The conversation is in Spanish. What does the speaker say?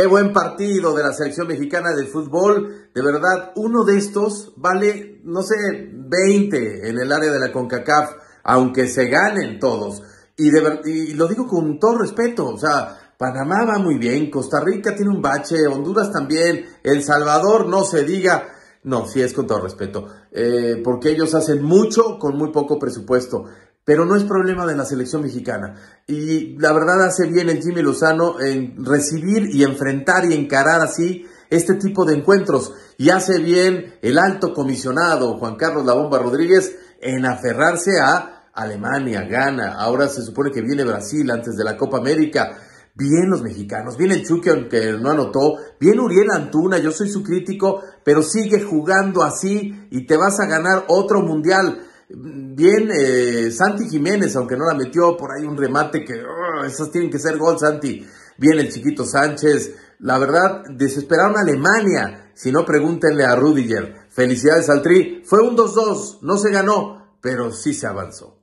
Qué buen partido de la selección mexicana de fútbol. De verdad, uno de estos vale, no sé, 20 en el área de la CONCACAF, aunque se ganen todos. Y, lo digo con todo respeto, o sea, Panamá va muy bien, Costa Rica tiene un bache, Honduras también, El Salvador no se diga. No, sí es con todo respeto, eh, porque ellos hacen mucho con muy poco presupuesto pero no es problema de la selección mexicana. Y la verdad hace bien el Jimmy Lozano en recibir y enfrentar y encarar así este tipo de encuentros. Y hace bien el alto comisionado Juan Carlos La Bomba Rodríguez en aferrarse a Alemania, Ghana. Ahora se supone que viene Brasil antes de la Copa América. Bien los mexicanos, bien el aunque no anotó, bien Uriel Antuna, yo soy su crítico, pero sigue jugando así y te vas a ganar otro mundial. Bien, eh, Santi Jiménez, aunque no la metió, por ahí un remate que oh, esas tienen que ser gol, Santi. Bien, el chiquito Sánchez. La verdad, desesperaron a Alemania. Si no, pregúntenle a Rudiger. Felicidades al Tri. Fue un 2-2, no se ganó, pero sí se avanzó.